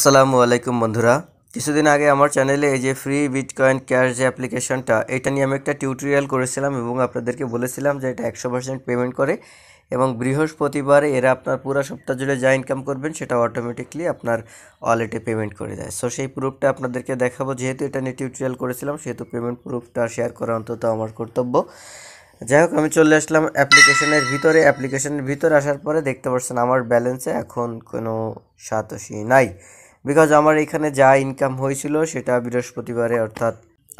আসসালামু আলাইকুম বন্ধুরা কিছুদিন আগে আমার চ্যানেলে এই যে ফ্রি বিটকয়েন ক্যাশ যে অ্যাপ্লিকেশনটা এটা নিয়ে আমি একটা টিউটোরিয়াল করেছিলাম এবং আপনাদেরকে বলেছিলাম যে এটা একশো পার্সেন্ট পেমেন্ট করে এবং বৃহস্পতিবারে এরা আপনার পুরো সপ্তাহ জুড়ে যা ইনকাম করবেন সেটা অটোমেটিকলি আপনার ওয়ালেটে পেমেন্ট করে দেয় সো সেই প্রুফটা আপনাদেরকে দেখাবো যেহেতু এটা নিয়ে টিউটোরিয়াল করেছিলাম সেহেতু পেমেন্ট প্রুফটা শেয়ার করা অন্তত আমার কর্তব্য যাই হোক আমি চলে আসলাম অ্যাপ্লিকেশনের ভিতরে অ্যাপ্লিকেশনের ভিতরে আসার পরে দেখতে পাচ্ছেন আমার ব্যালেন্সে এখন কোনো সাতশি নাই বিকজ আমার এখানে যা ইনকাম হয়েছিল সেটা বৃহস্পতিবারে অর্থাৎ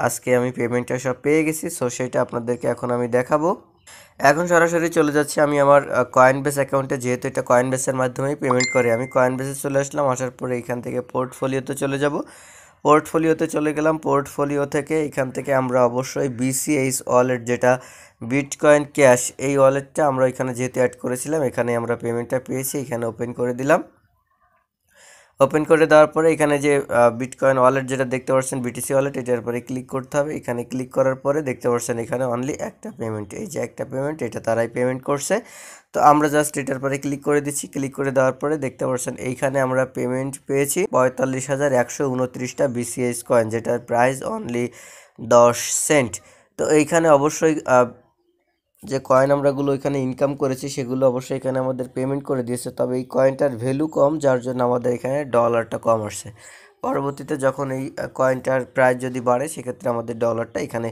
আজকে আমি পেমেন্টটা সব পেয়ে গেছি সো সেটা আপনাদেরকে এখন আমি দেখাবো এখন সরাসরি চলে যাচ্ছি আমি আমার কয়েন বেস অ্যাকাউন্টে যেহেতু এটা কয়েন বেসের মাধ্যমেই পেমেন্ট করে আমি কয়েন বেসে চলে আসলাম আসার পরে এখান থেকে পোর্টফোলিওতে চলে যাব পোর্টফোলিওতে চলে গেলাম পোর্টফোলিও থেকে এখান থেকে আমরা অবশ্যই বিসিএইস ওয়ালেট যেটা বিটকয়েন ক্যাশ এই ওয়ালেটটা আমরা এখানে যেহেতু অ্যাড করেছিলাম এখানে আমরা পেমেন্টটা পেয়েছি এখানে ওপেন করে দিলাম ওপেন করে দেওয়ার পরে এখানে যে বিটকয়েন ওয়ালেট যেটা দেখতে পাচ্ছেন বিটিসি ওয়ালেট এটার পরে ক্লিক করতে হবে এখানে ক্লিক করার পরে দেখতে পাচ্ছেন এখানে অনলি একটা পেমেন্ট এই যে একটা পেমেন্ট এটা তারাই পেমেন্ট করছে তো আমরা জাস্ট এটার পরে ক্লিক করে দিচ্ছি ক্লিক করে দেওয়ার পরে দেখতে পাচ্ছেন এইখানে আমরা পেমেন্ট পেয়েছি পঁয়তাল্লিশ হাজার একশো উনত্রিশটা বিসিএস কয়েন যেটার প্রাইস অনলি দশ সেন্ট তো এইখানে অবশ্যই যে কয়েন আমরাগুলো এখানে ইনকাম করেছি সেগুলো অবশ্যই এখানে আমাদের পেমেন্ট করে দিয়েছে তবে এই কয়েনটার ভ্যালু কম যার জন্য আমাদের এখানে ডলারটা কম আসছে পরবর্তীতে যখন এই কয়েনটার প্রাইস যদি বাড়ে সেক্ষেত্রে আমাদের ডলারটা এখানে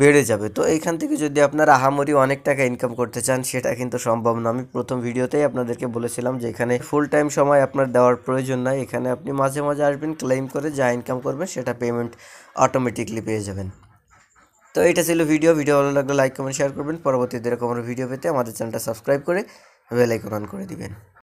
বেড়ে যাবে তো এইখান থেকে যদি আপনার আহামরি অনেক টাকা ইনকাম করতে চান সেটা কিন্তু সম্ভব না আমি প্রথম ভিডিওতেই আপনাদেরকে বলেছিলাম যে এখানে ফুল টাইম সময় আপনার দেওয়ার প্রয়োজন নাই এখানে আপনি মাঝে মাঝে আসবেন ক্লেম করে যা ইনকাম করবেন সেটা পেমেন্ট অটোমেটিকলি পেয়ে যাবেন তো এটা ছিল ভিডিও ভিডিও ভালো লাগলে লাইক কমেন্ট শেয়ার করবেন পরবর্তীতে এরকম ভিডিও পেতে আমাদের চ্যানেলটা সাবস্ক্রাইব করে বেল আইকন অন করে দিবেন